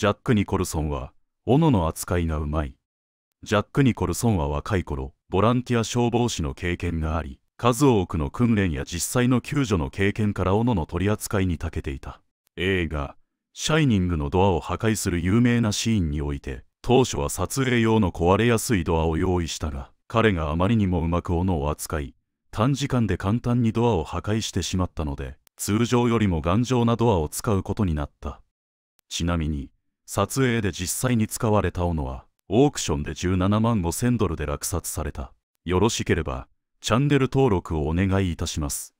ジャック・ニコルソンは、斧の扱いがうまい。ジャック・ニコルソンは若い頃、ボランティア消防士の経験があり、数多くの訓練や実際の救助の経験から斧の取り扱いに長けていた。映画、シャイニングのドアを破壊する有名なシーンにおいて、当初は撮影用の壊れやすいドアを用意したが、彼があまりにもうまく斧を扱い、短時間で簡単にドアを破壊してしまったので、通常よりも頑丈なドアを使うことになった。ちなみに、撮影で実際に使われた斧はオークションで17万5000ドルで落札されたよろしければチャンネル登録をお願いいたします